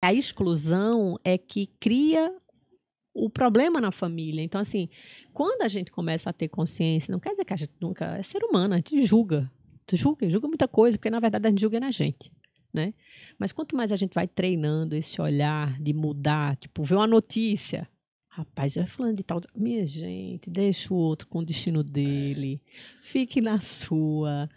A exclusão é que cria o problema na família. Então, assim, quando a gente começa a ter consciência, não quer dizer que a gente nunca. É ser humano, a gente julga. Tu julga, julga muita coisa, porque na verdade a gente julga na gente. Né? Mas quanto mais a gente vai treinando esse olhar de mudar, tipo, ver uma notícia. Rapaz, eu é falando de tal. Minha gente, deixa o outro com o destino é. dele. Fique na sua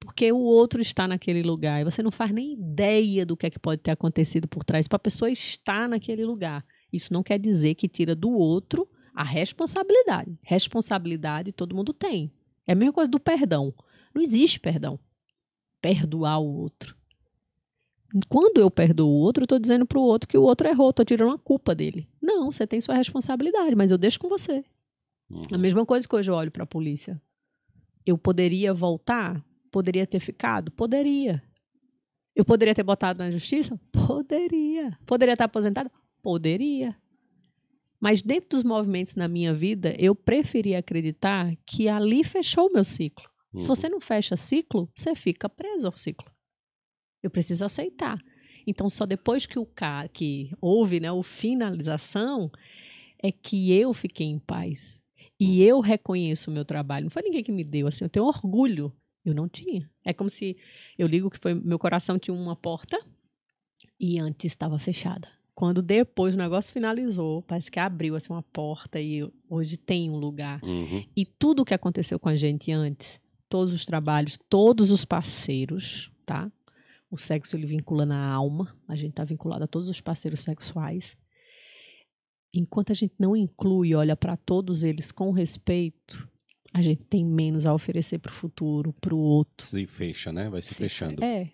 porque o outro está naquele lugar. E você não faz nem ideia do que é que pode ter acontecido por trás para a pessoa estar naquele lugar. Isso não quer dizer que tira do outro a responsabilidade. Responsabilidade todo mundo tem. É a mesma coisa do perdão. Não existe perdão. Perdoar o outro. Quando eu perdoo o outro, eu estou dizendo para o outro que o outro errou, estou tirando a culpa dele. Não, você tem sua responsabilidade, mas eu deixo com você. Uhum. A mesma coisa que hoje eu olho para a polícia. Eu poderia voltar Poderia ter ficado? Poderia. Eu poderia ter botado na justiça? Poderia. Poderia estar aposentado? Poderia. Mas dentro dos movimentos na minha vida, eu preferi acreditar que ali fechou o meu ciclo. Uhum. Se você não fecha ciclo, você fica preso ao ciclo. Eu preciso aceitar. Então, só depois que o que houve, né, o finalização, é que eu fiquei em paz. E eu reconheço o meu trabalho. Não foi ninguém que me deu, assim, eu tenho orgulho eu não tinha. É como se eu ligo que foi meu coração tinha uma porta e antes estava fechada. Quando depois o negócio finalizou, parece que abriu assim uma porta e hoje tem um lugar. Uhum. E tudo o que aconteceu com a gente antes, todos os trabalhos, todos os parceiros, tá? O sexo ele vincula na alma, a gente está vinculado a todos os parceiros sexuais. Enquanto a gente não inclui, olha para todos eles com respeito, a gente tem menos a oferecer para o futuro, para o outro. Se fecha, né? Vai se, se fechando. É,